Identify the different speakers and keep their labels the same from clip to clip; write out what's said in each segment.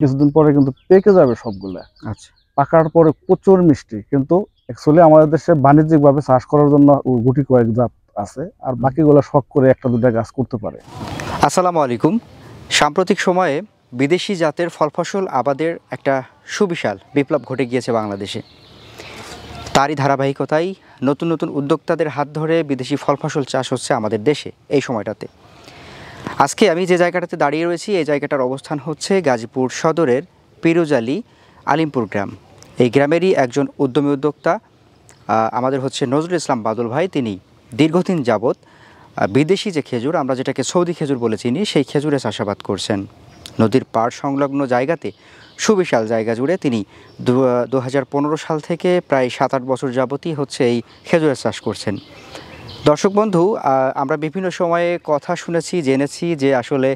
Speaker 1: কিছুদিন পরে কিন্তু পেকে যাবে সবগুলা আচ্ছা পাকার পরে প্রচুর মিষ্টি কিন্তু অ্যাকচুয়ালি আমাদের দেশে বাণিজ্যিকভাবে চাষ করার জন্য গুটি কয়েক জাত আছে আর বাকিগুলো শখ করে একটা দুটা গাছ করতে পারে
Speaker 2: আসসালামু আলাইকুম সাম্প্রতিক সময়ে বিদেশি জাতের ফল ফসল আবাদের একটা সুবিশাল বিপ্লব ঘটে গিয়েছে বাংলাদেশে তারই ধারাবাহিকতাই নতুন নতুন উদ্যোক্তাদের হাত ধরে বিদেশি ফল ফসল চাষ হচ্ছে আমাদের দেশে এই সময়টাতে আজকে আমি যে জায়গাটাতে দাঁড়িয়ে রয়েছি এই জায়গাটার অবস্থান হচ্ছে গাজীপুর সদরের পিরুজালি আলিমপুর গ্রাম এই গ্রামেরই একজন উদ্যমী উদ্যোক্তা আমাদের হচ্ছে নজরুল ইসলাম বাদল ভাই তিনি দীর্ঘদিন যাবৎ বিদেশি যে খেজুর আমরা যেটাকে সৌদি খেজুর বলে চিনি সেই খেজুরে চাষাবাদ করছেন নদীর পাড় সংলগ্ন জায়গাতে সুবিশাল জায়গা জুড়ে তিনি দু সাল থেকে প্রায় সাত আট বছর যাবতই হচ্ছে এই খেজুরের চাষ করছেন দর্শক বন্ধু আমরা বিভিন্ন সময়ে কথা শুনেছি জেনেছি যে আসলে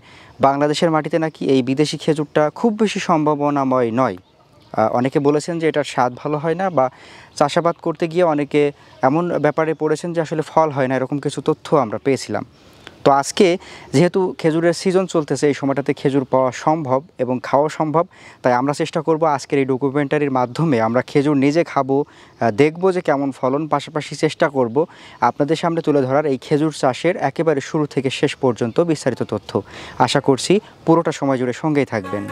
Speaker 2: বাংলাদেশের মাটিতে নাকি এই বিদেশি খেজুরটা খুব বেশি সম্ভাবনাময় নয় অনেকে বলেছেন যে এটার স্বাদ ভালো হয় না বা চাষাবাদ করতে গিয়ে অনেকে এমন ব্যাপারে পড়েছেন যে আসলে ফল হয় না এরকম কিছু তথ্য আমরা পেয়েছিলাম তো আজকে যেহেতু খেজুরের সিজন চলতেছে এই সময়টাতে খেজুর পাওয়া সম্ভব এবং খাওয়া সম্ভব তাই আমরা চেষ্টা করব আজকের এই ডকুমেন্টারির মাধ্যমে আমরা খেজুর নিজে খাবো দেখব যে কেমন ফলন পাশাপাশি চেষ্টা করব আপনাদের সামনে তুলে ধরার এই খেজুর চাষের একেবারে শুরু থেকে শেষ পর্যন্ত বিস্তারিত তথ্য আশা করছি পুরোটা সময় জুড়ে সঙ্গেই থাকবেন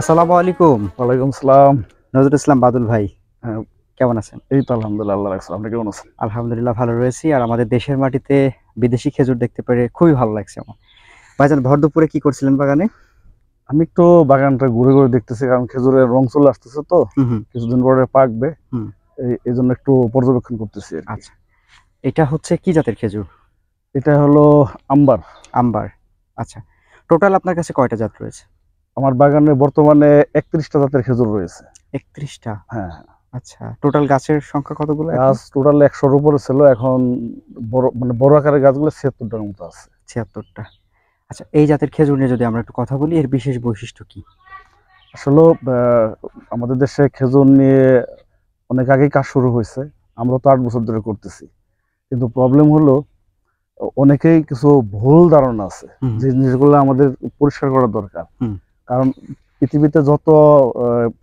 Speaker 2: আসসালামু আলাইকুম ওয়ালাইকুম সালাম নজরুল ইসলাম বাদুল ভাই কেমন আছেন এই তো আলহামদুলিল্লাহ আল্লাহ আপনি কেমন আছেন আলহামদুলিল্লাহ ভালো রয়েছি আর আমাদের দেশের মাটিতে বিদেশি খেজুর দেখতে পেরে খুবই ভালো লাগছে আমার ভাইজান ভর দুপুরে কি করছিলেন বাগানে
Speaker 1: আমি একটু বাগানটা ঘুরে ঘুরে দেখতেছি কারণ খেজুরের রং চলে আসতেছে তো কিছুদিন পরে পাকবে এই জন্য একটু পর্যবেক্ষণ করতেছি আচ্ছা এটা হচ্ছে কি জাতের খেজুর এটা হলো আম্বার আম্বার আচ্ছা টোটাল আপনার কাছে কয়টা জাত রয়েছে আমার বাগানে বর্তমানে একত্রিশটা জাতের খেজুর রয়েছে একত্রিশটা হ্যাঁ আচ্ছা
Speaker 2: টোটাল গাছের সংখ্যা কতগুলো গাছ
Speaker 1: টোটাল একশোর উপরে ছিল এখন বড় মানে বড় আকারের গাছগুলো ছিয়াত্তরটার মতো আছে ছিয়াত্তরটা আচ্ছা এই জাতের খেজুর নিয়ে যদি আমরা একটু কথা বলি এর বিশেষ বৈশিষ্ট্য কি আসলে আমাদের দেশে খেজুর নিয়ে অনেক আগেই কাজ শুরু হয়েছে আমরা তো আট বছর ধরে করতেছি কিন্তু প্রবলেম হলো অনেকেই কিছু ভুল ধারণা আছে যে জিনিসগুলো আমাদের পরিষ্কার করা দরকার কারণ পৃথিবীতে যত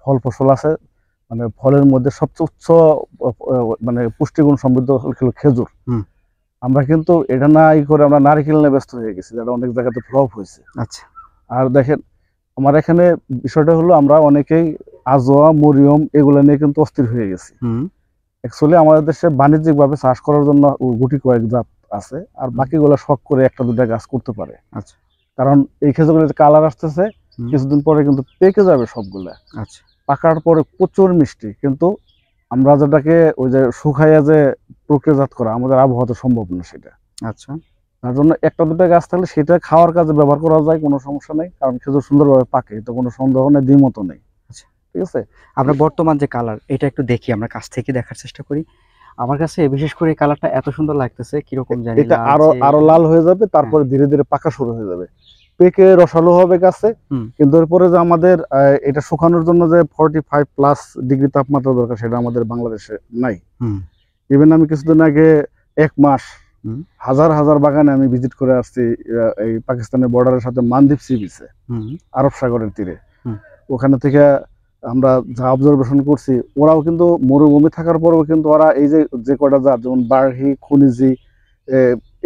Speaker 1: ফল ফসল আছে মানে ফলের মধ্যে সবচেয়ে উচ্চ মানে পুষ্টিগুণ সমৃদ্ধ হলো খেজুর আমরা কিন্তু এটা না ই করে আমরা নারকেল নিয়ে ব্যস্ত হয়ে গেছি যেটা অনেক জায়গাতে ফ্লপ হয়েছে আচ্ছা আর দেখেন আমার এখানে বিষয়টা হলো আমরা অনেকেই আজোয়া মরিয়ম এগুলো নিয়ে কিন্তু অস্থির হয়ে গেছি অ্যাকচুয়ালি আমাদের দেশে বাণিজ্যিকভাবে চাষ করার জন্য গুটি কয়েক জাত আছে আর বাকিগুলো শখ করে একটা দুটা গাছ করতে পারে আচ্ছা কারণ এই খেজুরগুলোতে কালার আসতেছে কিছুদিন পরে কিন্তু পেকে যাবে সবগুলো আচ্ছা পাকার পরে প্রচুর মিষ্টি কিন্তু আমরা যেটাকে ওই যে শুকাইয়া যে প্রক্রিয়াজাত করা আমাদের আবহাওয়াতে সম্ভব না সেটা আচ্ছা তার জন্য একটা দুটো গাছ থাকলে সেটা খাওয়ার কাজে ব্যবহার করা যায় কোনো সমস্যা নেই কারণ খেজুর সুন্দরভাবে পাকে তো কোনো সন্দেহ নেই দ্বিমত নেই আচ্ছা ঠিক আছে আমরা বর্তমান যে কালার
Speaker 2: এটা একটু দেখি আমরা কাছ থেকে দেখার চেষ্টা করি আমার কাছে বিশেষ করে এই কালারটা এত সুন্দর লাগতেছে কিরকম জানি এটা আরো আরো লাল
Speaker 1: হয়ে যাবে হ্যাঁ। তারপরে ধীরে ধীরে পাকা শুরু হয়ে যাবে পেকে রসালো হবে গাছে কিন্তু এরপরে যে আমাদের এটা শুকানোর জন্য যে ফর্টি ফাইভ প্লাস ডিগ্রি তাপমাত্রা দরকার সেটা আমাদের বাংলাদেশে নাই ইভেন আমি কিছুদিন আগে এক মাস হাজার হাজার বাগানে আমি ভিজিট করে আসছি এই পাকিস্তানের বর্ডারের সাথে মানদ্বীপ সি বিচে আরব সাগরের তীরে ওখানে থেকে আমরা যা অবজারভেশন করছি ওরাও কিন্তু মরুভূমি থাকার পরেও কিন্তু ওরা এই যে যে কটা জাত যেমন বার্হি খনিজি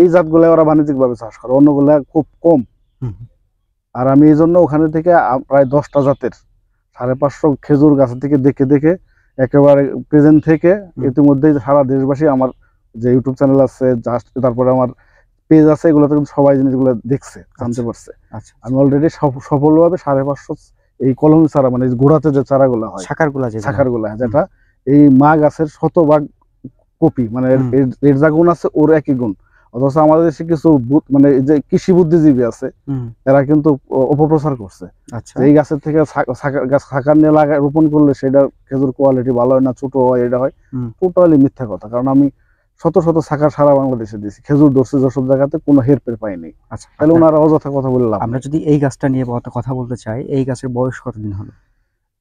Speaker 1: এই জাতগুলো ওরা বাণিজ্যিকভাবে চাষ করে অন্যগুলো খুব কম আর আমি এই জন্য ওখানে থেকে প্রায় দশটা জাতের সাড়ে পাঁচশো খেজুর গাছ থেকে দেখে দেখে একেবারে প্রেজেন্ট থেকে ইতিমধ্যে সারা দেশবাসী আমার যে ইউটিউব চ্যানেল আছে জাস্ট তারপরে আমার পেজ আছে এগুলো তো সবাই জিনিসগুলো দেখছে আচ্ছা, জানতে পারছে আচ্ছা, আচ্ছা। আমি অলরেডি সফলভাবে সাড়ে পাঁচশো এই কলম চারা মানে গোড়াতে যে চারাগুলো হয় শাখারগুলো গুলা যেটা এই মা গাছের শতভাগ কপি মানে এর যা গুণ আছে ওর একই গুণ অথচ আমাদের দেশে কিছু মানে যে কৃষি বুদ্ধিজীবী আছে এরা কিন্তু অপপ্রচার করছে আচ্ছা। এই গাছের থেকে গাছ সাকার নিয়ে লাগা রোপণ করলে সেটা খেজুর কোয়ালিটি ভালো হয় না ছোট হয় এটা হয় টোটালি মিথ্যা কথা কারণ আমি শত শত শাখা সারা বাংলাদেশে দিয়েছি খেজুর ধরছে যেসব জায়গাতে কোনো পের পাইনি আচ্ছা তাহলে ওনারা অযথা কথা বললাম আমরা যদি এই গাছটা নিয়ে কথা বলতে চাই এই গাছের বয়স কতদিন হলো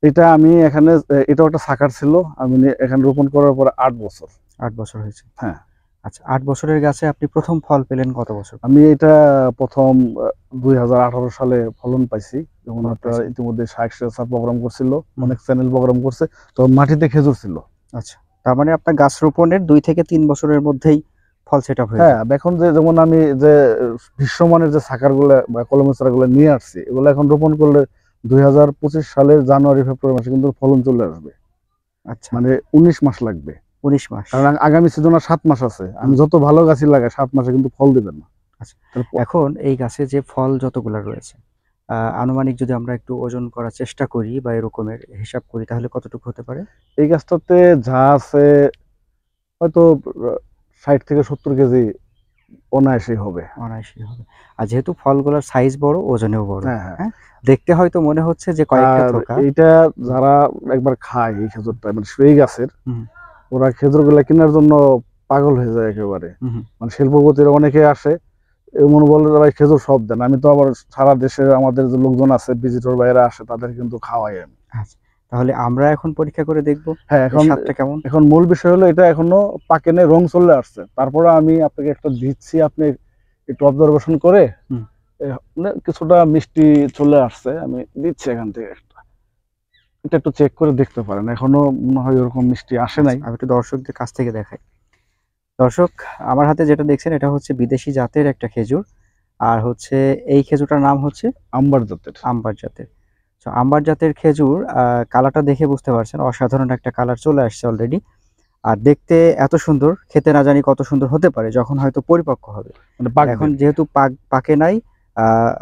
Speaker 1: এটা আমি এখানে এটাও একটা সাকার ছিল আমি এখানে রোপণ করার পরে আট বছর আট বছর হয়েছে হ্যাঁ আচ্ছা আট বছরের গাছে
Speaker 2: আপনি প্রথম ফল পেলেন কত বছর
Speaker 1: আমি এটা প্রথম দুই সালে ফলন পাইছি যেমন একটা আচ্ছা, আচ্ছা। ইতিমধ্যে শাক প্রোগ্রাম করছিল অনেক চ্যানেল প্রোগ্রাম করছে তো মাটিতে খেজুর ছিল আচ্ছা তার মানে আপনার গাছ রোপণের দুই থেকে তিন বছরের মধ্যেই ফল সেট আপ হ্যাঁ এখন যে যেমন আমি যে বিশ্বমানের যে সাকারগুলো বা কলমের চারাগুলো নিয়ে আসছি এগুলো এখন রোপণ করলে দুই সালের জানুয়ারি ফেব্রুয়ারি মাসে কিন্তু ফলন চলে আসবে আচ্ছা মানে উনিশ মাস লাগবে উনিশ মাস কারণ আগামী সিজন আর সাত মাস আছে আমি যত ভালো গাছই লাগাই সাত মাসে কিন্তু ফল দেবেন না আচ্ছা, এখন এই গাছে যে ফল যতগুলো রয়েছে
Speaker 2: আনুমানিক যদি আমরা একটু ওজন করার চেষ্টা করি বা এরকমের হিসাব করি তাহলে কতটুকু হতে পারে
Speaker 1: এই গাছটাতে যা আছে হয়তো ষাট থেকে সত্তর কেজি অনায়াসেই হবে অনায়াসেই হবে আর যেহেতু ফলগুলোর সাইজ বড় ওজনেও বড় হ্যাঁ, হ্যাঁ।, হ্যাঁ
Speaker 2: দেখতে হয়তো মনে হচ্ছে
Speaker 1: যে কয়েকটা এটা যারা একবার খায় এই খেজুরটা মানে সেই গাছের ওরা গুলা কেনার জন্য পাগল হয়ে যায় একেবারে মানে শিল্পপতিরা অনেকে আসে মনে বলে ভাই খেজুর সব দেন আমি তো আবার সারা দেশে আমাদের যে লোকজন আছে ভিজিটর বাইরে আসে তাদের কিন্তু খাওয়াই আমি আচ্ছা, তাহলে আমরা এখন পরীক্ষা করে দেখব হ্যাঁ এখন কেমন এখন মূল বিষয় হলো এটা এখনো পাকেনে রং চলে আসছে তারপরে আমি আপনাকে একটা দিচ্ছি আপনি একটু অবজারভেশন করে মানে কিছুটা মিষ্টি চলে আসছে আমি দিচ্ছি এখান থেকে একটা এটা একটু চেক করে দেখতে পারেন এখনো মনে
Speaker 2: হয় ওরকম মিষ্টি আসে নাই আমি একটু দর্শকদের কাছ থেকে দেখাই দর্শক আমার হাতে যেটা দেখছেন এটা হচ্ছে বিদেশি জাতের একটা খেজুর আর হচ্ছে এই খেজুরটার নাম হচ্ছে আম্বার জাতের আম্বার জাতের তো আম্বার জাতের খেজুর কালারটা দেখে বুঝতে পারছেন অসাধারণ একটা কালার চলে আসছে অলরেডি আর দেখতে এত সুন্দর খেতে না জানি কত সুন্দর হতে পারে যখন হয়তো পরিপক্ক হবে মানে এখন যেহেতু পাক পাকে নাই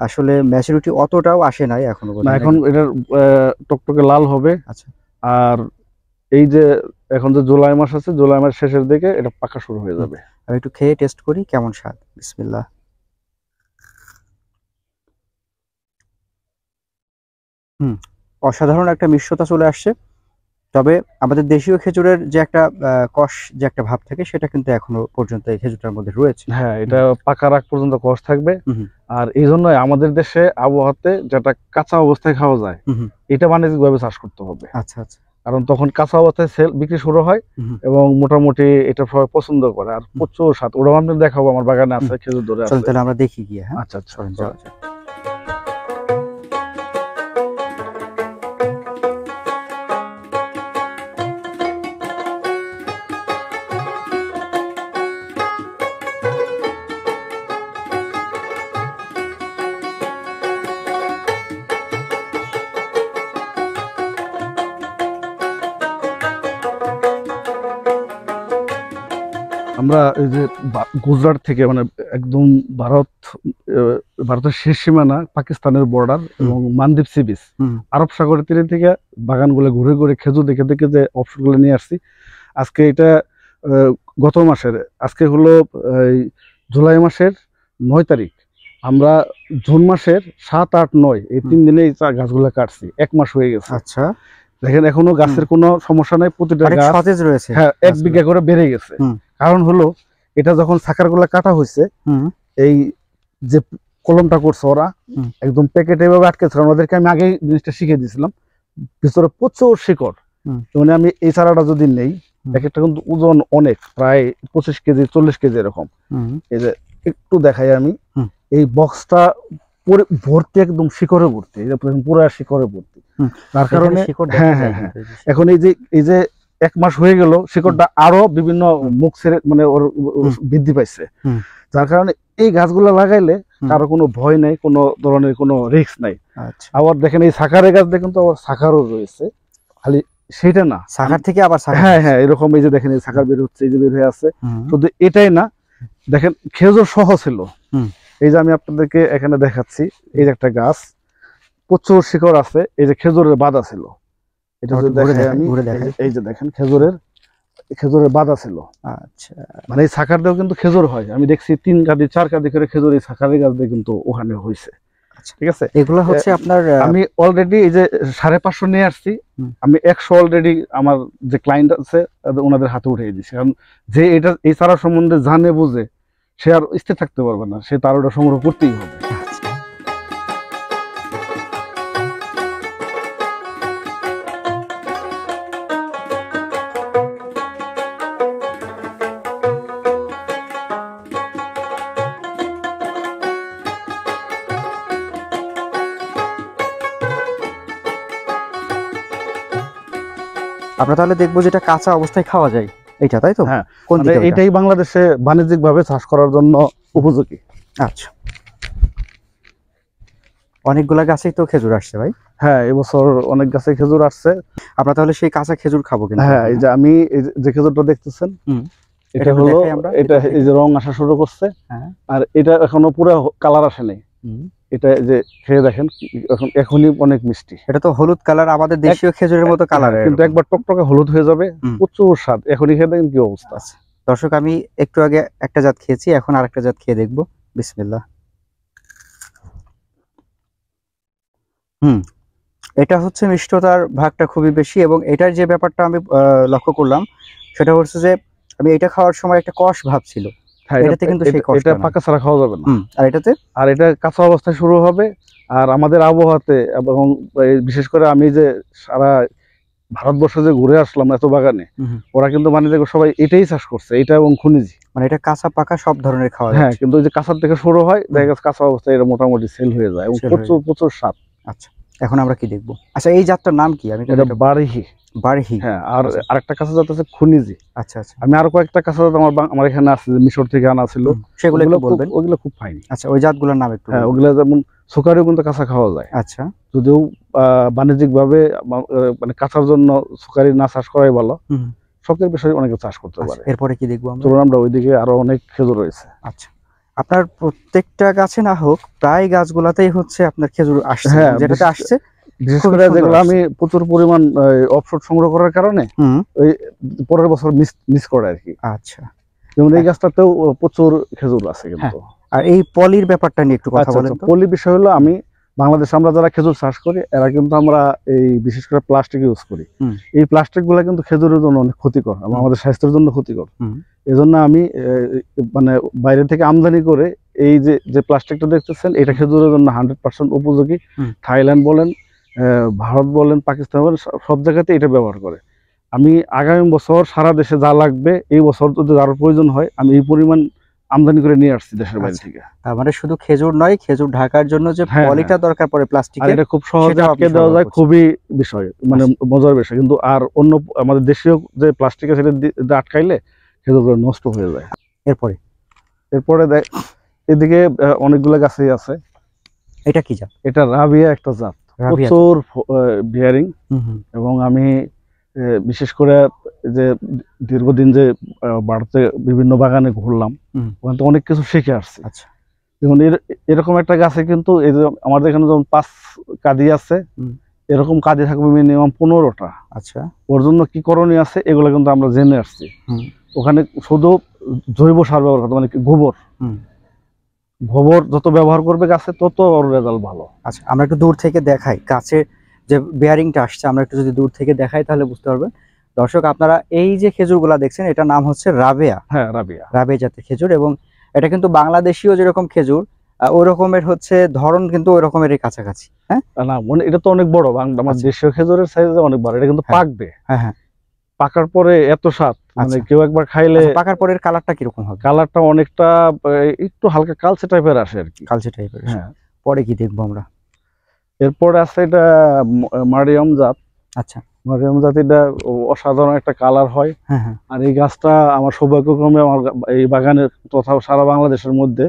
Speaker 2: আসলে ম্যাচুরিটি অতটাও আসে নাই এখনো এখন এটার
Speaker 1: টকটকে লাল হবে আচ্ছা আর এই যে এখন যে জুলাই মাস আছে জুলাই মাস শেষের দিকে এটা পাকা শুরু হয়ে যাবে আমি একটু খেয়ে টেস্ট করি
Speaker 2: কেমন স্বাদ বিসমিল্লাহ হুম অসাধারণ একটা মিশ্রতা চলে আসছে তবে আমাদের দেশীয় খেজুরের যে একটা কষ যে একটা ভাব থাকে সেটা কিন্তু এখনো পর্যন্ত এই খেজুরটার মধ্যে রয়েছে
Speaker 1: হ্যাঁ এটা পাকা আগ পর্যন্ত কষ থাকবে আর এই জন্যই আমাদের দেশে আবহাওয়াতে যেটা কাঁচা অবস্থায় খাওয়া যায় এটা ভাবে চাষ করতে হবে আচ্ছা আচ্ছা কারণ তখন কাঁচা অবস্থায় সেল বিক্রি শুরু হয় এবং মোটামুটি এটা সবাই পছন্দ করে আর প্রচুর স্বাদ ওটা আমি দেখাবো আমার বাগানে আছে খেজুর ধরে তাহলে আমরা দেখি গিয়ে হ্যাঁ? আচ্ছা আচ্ছা আমরা এই যে গুজরাট থেকে মানে একদম ভারত ভারতের শেষ সীমানা পাকিস্তানের বর্ডার এবং মানদ্বীপ সি বিচ আরব সাগরের তীরে থেকে বাগানগুলো ঘুরে ঘুরে খেজুর দেখে দেখে যে অপশনগুলো নিয়ে আসছি আজকে এটা গত মাসের আজকে হলো জুলাই মাসের নয় তারিখ আমরা জুন মাসের সাত আট নয় এই তিন দিনে এই গাছগুলো কাটছি এক মাস হয়ে গেছে আচ্ছা দেখেন এখনো গাছের কোনো সমস্যা নাই প্রতিটা গাছ রয়েছে হ্যাঁ এক বিঘা করে বেড়ে গেছে কারণ হলো এটা যখন সাকারগুলো কাটা হয়েছে এই যে কলমটা করছে ওরা একদম প্যাকেট এভাবে আটকে ছিল ওদেরকে আমি আগে জিনিসটা শিখিয়ে দিয়েছিলাম ভিতরে প্রচুর শিকড় মানে আমি এই চারাটা যদি নেই প্যাকেটটা কিন্তু ওজন অনেক প্রায় পঁচিশ কেজি চল্লিশ কেজি এরকম এই যে একটু দেখাই আমি এই বক্সটা ভর্তি একদম শিকড়ে ভর্তি পুরো শিকড়ে ভর্তি তার কারণে হ্যাঁ হ্যাঁ, হ্যাঁ। এখন এই যে এই যে এক মাস হয়ে গেল শিকড়টা আরো বিভিন্ন মুখ ছেড়ে মানে ওর বৃদ্ধি পাইছে যার কারণে এই গাছগুলো লাগাইলে কারো কোনো ভয় নাই কোনো ধরনের কোনো রিস্ক নাই আচ্ছা। আবার দেখেন এই শাখারের গাছ দেখেন তো আবার শাখারও রয়েছে খালি সেটা না শাখার থেকে আবার হ্যাঁ হ্যাঁ এরকম এই যে দেখেন এই শাখার বের হচ্ছে এই যে বের হয়ে আছে শুধু এটাই না দেখেন খেজুর সহ ছিল এই যে আমি আপনাদেরকে এখানে দেখাচ্ছি এই যে একটা গাছ প্রচুর শিকড় আছে এই যে খেজুরের বাদা ছিল যে সাড়ে পাঁচশো নিয়ে আসছি আমি একশো অলরেডি আমার যে ক্লায়েন্ট আছে ওনাদের হাতে উঠিয়ে দিচ্ছি কারণ যে এটা এই চারা সম্বন্ধে জানে বুঝে সে আর স্থির থাকতে পারবে না সে তার ওটা সংগ্রহ করতেই হবে
Speaker 2: আমরা তাহলে দেখবো যেটা কাঁচা অবস্থায় খাওয়া যায় এটা তাই তো হ্যাঁ মানে এটাই বাংলাদেশে বাণিজ্যিক ভাবে চাষ করার জন্য উপযোগী আচ্ছা অনেকগুলা গাছেই তো
Speaker 1: খেজুর আসছে ভাই হ্যাঁ এবছর অনেক গাছে খেজুর আসছে আমরা তাহলে সেই কাঁচা খেজুর খাবো কিনা হ্যাঁ এই যে আমি যে খেজুরটা দেখতেছেন এটা হলো এটা এই যে রং আসা শুরু করছে হ্যাঁ। আর এটা এখনো পুরো কালার আসেনি এটা যে খেয়ে দেখেন এখন এখনই অনেক মিষ্টি এটা তো হলুদ কালার আমাদের দেশীয়
Speaker 2: খেজুরের মতো কালার কিন্তু
Speaker 1: একবার টকটকে হলুদ হয়ে যাবে
Speaker 2: প্রচুর স্বাদ এখনই খেয়ে দেখেন কি অবস্থা আছে দর্শক আমি একটু আগে একটা জাত খেয়েছি এখন আরেকটা জাত খেয়ে দেখবো বিসমিল্লা হুম এটা হচ্ছে মিষ্টতার ভাগটা খুবই বেশি এবং এটার যে ব্যাপারটা আমি লক্ষ্য করলাম সেটা হচ্ছে যে আমি এটা খাওয়ার সময় একটা কষ ভাব ছিল হ্যাঁ, এটা পাকা
Speaker 1: ছাড়া খাওয়া যাবে না আর এটাতে আর এটা কাঁচা অবস্থায় শুরু হবে আর আমাদের আবহাওয়াতে এবং বিশেষ করে আমি যে সারা ভারতবর্ষ যে ঘুরে আসলাম এত বাগানে ওরা কিন্তু মানে দেখো সবাই এটাই চাষ করছে এটা এবং খুনিজি মানে এটা কাঁচা পাকা সব ধরনের খাওয়া হ্যাঁ কিন্তু ওই যে কাঁচার থেকে শুরু হয় দেখা গেছে কাঁচা অবস্থায় এটা মোটামুটি সেল হয়ে যায় এবং প্রচুর প্রচুর স্বাদ আচ্ছা এখন আমরা কি দেখবো আচ্ছা এই জাতটার নাম কি আমি এটা হ্যাঁ, আচ্ছা, আচ্ছা। আচ্ছা, হ্যাঁ, বাণিজ্যিক ভাবে মানে কাঁচার জন্য সুকারি না চাষ করাই ভালো শখের বিষয়ে অনেকে চাষ করতে পারে এরপরে কি দেখবো আমরা আমরা ওইদিকে আরো অনেক খেজুর রয়েছে আচ্ছা
Speaker 2: আপনার প্রত্যেকটা গাছে না হোক প্রায় গাছগুলাতেই হচ্ছে আপনার খেজুর আসছে হ্যাঁ, যেটাতে আসছে আমি
Speaker 1: প্রচুর পরিমাণ সংগ্রহ করার কারণে ওই পরের বছর মিস করে আর কি আচ্ছা যেমন এই হ্যাঁ। গাছটাতেও প্রচুর খেজুর আছে হ্যাঁ। কিন্তু আর এই পলির ব্যাপারটা নিয়ে একটু কথা আচ্ছা, বলেন আচ্ছা, পলি বিষয় হলো আমি বাংলাদেশ আমরা যারা খেজুর চাষ করি এরা কিন্তু আমরা এই বিশেষ করে প্লাস্টিক ইউজ করি এই প্লাস্টিক গুলা কিন্তু খেজুরের জন্য অনেক ক্ষতিকর এবং আমাদের স্বাস্থ্যের জন্য ক্ষতিকর এজন্য আমি মানে বাইরে থেকে আমদানি করে এই যে যে প্লাস্টিকটা দেখতেছেন এটা খেজুরের জন্য হান্ড্রেড পার্সেন্ট উপযোগী থাইল্যান্ড বলেন ভারত বলেন পাকিস্তান বলেন সব জায়গাতে এটা ব্যবহার করে আমি আগামী বছর সারা দেশে যা লাগবে এই বছর যদি যার প্রয়োজন হয় আমি এই পরিমাণ আমদানি করে নিয়ে আসছি দেশের বাইরে আচ্ছা। থেকে তার মানে শুধু খেজুর নয় খেজুর ঢাকার জন্য যে হ্যাঁ, হ্যাঁ। পলিটা
Speaker 2: দরকার পড়ে প্লাস্টিক এটা খুব সহজে আটকে দেওয়া যায়
Speaker 1: খুবই বিষয় মানে আচ্ছা। মজার বিষয় কিন্তু আর অন্য আমাদের দেশীয় যে প্লাস্টিক আছে সেটা আটকাইলে খেজুরগুলো নষ্ট হয়ে যায় এরপরে এরপরে দেখ এদিকে অনেকগুলো গাছই আছে এটা কি জাত এটা রাবিয়া একটা জাত প্রচুর বিয়ারিং এবং আমি বিশেষ করে যে দীর্ঘদিন যে বাড়তে বিভিন্ন বাগানে ঘুরলাম ওখানে অনেক কিছু শিখে আসছি আচ্ছা এরকম একটা গাছে কিন্তু এই যে আমাদের এখানে যেমন পাঁচ কাদি আছে এরকম কাজে থাকবে মিনিমাম পনেরোটা আচ্ছা ওর জন্য কি করণীয় আছে এগুলো কিন্তু আমরা জেনে আসছি ওখানে শুধু জৈব সার ব্যবহার করতে মানে গোবর গোবর যত ব্যবহার করবে গাছে তত ওর রেজাল্ট ভালো আচ্ছা আমরা একটু দূর থেকে
Speaker 2: দেখাই গাছের যে বেয়ারিংটা আসছে আমরা একটু যদি দূর থেকে দেখাই তাহলে বুঝতে পারবেন দর্শক আপনারা এই যে খেজুরগুলা দেখছেন এটা নাম হচ্ছে রাবেয়া হ্যাঁ রাবেয়া রাবেয়া জাতের খেজুর এবং এটা কিন্তু বাংলাদেশীয় যেরকম খেজুর ওই রকমের হচ্ছে ধরন কিন্তু ওই রকমেরই কাছাকাছি হ্যাঁ
Speaker 1: না মানে এটা তো অনেক বড় আমার আচ্ছা। দেশীয় খেজুরের সাইজ অনেক বড় এটা কিন্তু হ্যাঁ। পাকবে হ্যাঁ হ্যাঁ পাকার পরে এত সাত মানে আচ্ছা। কেউ একবার খাইলে আচ্ছা, পাকার পরের কালারটা কিরকম হবে কালারটা অনেকটা একটু হালকা কালচে টাইপের আসে আর কি কালচে টাইপের হ্যাঁ পরে কি দেখবো আমরা এরপর আছে এটা মারিয়াম জাত আচ্ছা মারিয়াম জাত এটা অসাধারণ একটা কালার হয় হ্যাঁ, হ্যাঁ। আর এই গাছটা আমার সৌভাগ্যক্রমে আমার এই বাগানের তথা সারা বাংলাদেশের মধ্যে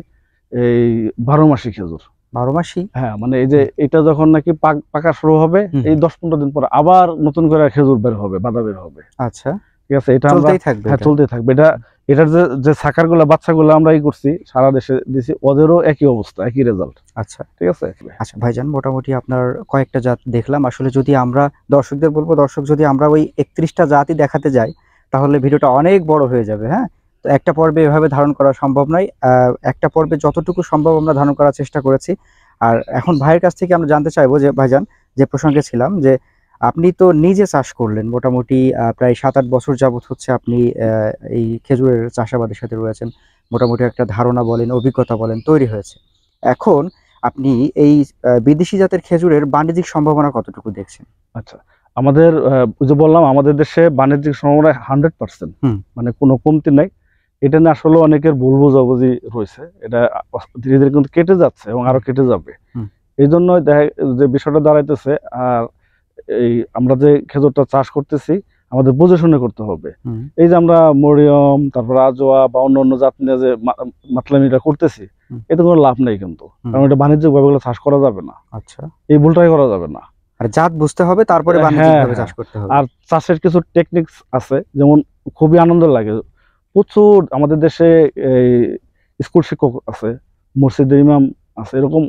Speaker 1: এই বারো মাসি খেজুর বারো মাসি হ্যাঁ মানে এই যে এটা যখন নাকি পাকা শুরু হবে এই দশ পনেরো দিন পর আবার নতুন করে খেজুর বের হবে বাদা বের হবে আচ্ছা ঠিক আছে এটা আমরা হ্যাঁ চলতে থাকবে এটা এটার যে যে সাকারগুলো বাচ্চাগুলো আমরা এই করছি সারা দেশে দিছি ওদেরও একই অবস্থা একই রেজাল্ট আচ্ছা ঠিক আছে আচ্ছা ভাইজান মোটামুটি আপনার
Speaker 2: কয়েকটা জাত দেখলাম আসলে যদি আমরা দর্শকদের বলবো দর্শক যদি আমরা ওই একত্রিশটা জাতই দেখাতে যাই তাহলে ভিডিওটা অনেক বড় হয়ে যাবে হ্যাঁ তো একটা পর্বে এভাবে ধারণ করা সম্ভব নয় একটা পর্বে যতটুকু সম্ভব আমরা ধারণ করার চেষ্টা করেছি আর এখন ভাইয়ের কাছ থেকে আমরা জানতে চাইবো যে ভাইজান যে প্রসঙ্গে ছিলাম যে আপনি তো নিজে চাষ করলেন মোটামুটি প্রায় সাত আট বছর যাবত হচ্ছে আপনি এই খেজুরের চাষাবাদের সাথে রয়েছেন মোটামুটি একটা ধারণা বলেন অভিজ্ঞতা বলেন তৈরি হয়েছে এখন আপনি এই বিদেশি জাতের খেজুরের বাণিজ্যিক
Speaker 1: সম্ভাবনা কতটুকু দেখছেন আচ্ছা আমাদের যে বললাম আমাদের দেশে বাণিজ্যিক সম্ভাবনা হান্ড্রেড পার্সেন্ট মানে কোনো কমতি নাই এটা না আসলে অনেকের ভুল বোঝাবুঝি রয়েছে এটা ধীরে ধীরে কিন্তু কেটে যাচ্ছে এবং আরো কেটে যাবে এই জন্য দেখা যে বিষয়টা দাঁড়াইতেছে আর এই আমরা যে খেজুরটা চাষ করতেছি আমাদের বুঝে শুনে করতে হবে এই যে আমরা মরিয়ম তারপর আজোয়া বা অন্য অন্য জাত নিয়ে যে মাতলামিটা করতেছি এতে কোনো লাভ নেই কিন্তু কারণ এটা বাণিজ্যিক ভাবে চাষ করা যাবে না আচ্ছা এই ভুলটাই করা যাবে না জাত বুঝতে হবে তারপরে হ্যাঁ। করতে হবে আর চাষের কিছু টেকনিক্স আছে যেমন খুবই আনন্দ লাগে প্রচুর আমাদের দেশে এই স্কুল শিক্ষক আছে মসজিদের ইমাম আছে এরকম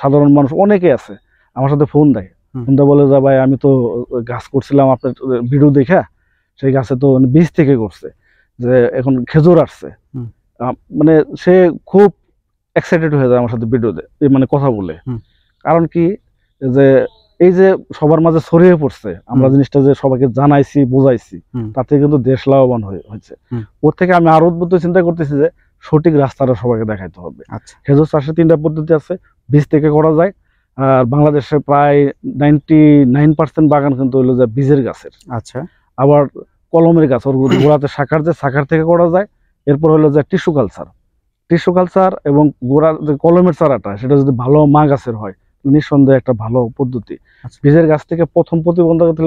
Speaker 1: সাধারণ মানুষ অনেকে আছে আমার সাথে ফোন দেয় তোমরা বলে যা ভাই আমি তো গাছ করছিলাম আপনার ভিডিও দেখা সেই গাছে তো মানে বীজ থেকে করছে যে এখন খেজুর আসছে মানে সে খুব এক্সাইটেড হয়ে যায় আমার সাথে ভিডিওতে মানে কথা বলে কারণ কি যে এই যে সবার মাঝে ছড়িয়ে পড়ছে আমরা জিনিসটা যে সবাইকে জানাইছি বোঝাইছি তাতে কিন্তু দেশ লাভবান হয়েছে ওর থেকে আমি আরো উদ্বুদ্ধ চিন্তা করতেছি যে সঠিক রাস্তাটা সবাইকে দেখাইতে হবে আচ্ছা। খেজুর চাষে তিনটা পদ্ধতি আছে বীজ থেকে করা যায় আর বাংলাদেশে প্রায় নাইনটি নাইন পার্সেন্ট বাগান কিন্তু হইলো যে বীজের গাছের আচ্ছা আবার কলমের গাছ ওর গোড়াতে শাখার যে শাখার থেকে করা যায় এরপর হলো যে টিস্যু কালচার টিস্যু কালচার এবং গোড়া যে কলমের চারাটা সেটা যদি ভালো মা গাছের হয় নিঃসন্দেহে একটা ভালো পদ্ধতি আচ্ছা। বীজের গাছ থেকে প্রথম প্রতিবন্ধকতা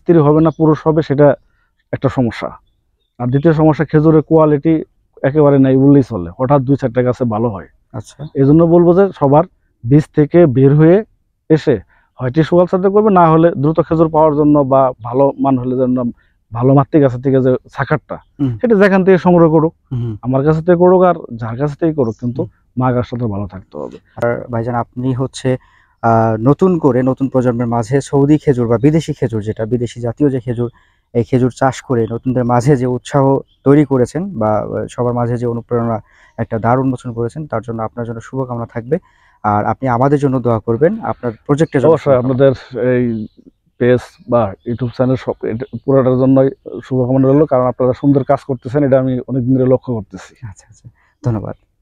Speaker 1: স্ত্রী হবে না পুরুষ হবে সেটা একটা সমস্যা আর দ্বিতীয় সমস্যা খেজুরের কোয়ালিটি একেবারে নাই বললেই চলে হঠাৎ দুই চারটা গাছে ভালো হয় আচ্ছা এই জন্য বলবো যে সবার বীজ থেকে বের হয়ে এসে হয় টিসু সাথে করবে না হলে দ্রুত খেজুর পাওয়ার জন্য বা ভালো মান হলে জন্য ভালো মাতৃ গাছের থেকে যে সাকারটা সেটা যেখান থেকে সংগ্রহ করুক আমার কাছে থেকে করুক আর যার কাছ থেকে করুক কিন্তু মা গাছ তো ভালো থাকতে হবে আর ভাইজান আপনি হচ্ছে নতুন করে নতুন
Speaker 2: প্রজন্মের মাঝে সৌদি খেজুর বা বিদেশি খেজুর যেটা বিদেশি জাতীয় যে খেজুর এই খেজুর চাষ করে নতুনদের মাঝে যে উৎসাহ তৈরি করেছেন বা সবার মাঝে যে অনুপ্রেরণা একটা দারুণ উন্মোচন করেছেন তার জন্য আপনার জন্য শুভকামনা থাকবে আর আপনি আমাদের জন্য দোয়া করবেন আপনার প্রজেক্টের জন্য অবশ্যই
Speaker 1: আপনাদের এই পেজ বা ইউটিউব চ্যানেল সব পুরোটার জন্য শুভকামনা রইল কারণ আপনারা সুন্দর কাজ করতেছেন এটা আমি অনেকদিন ধরে লক্ষ্য করতেছি আচ্ছা আচ্ছা ধন্যবাদ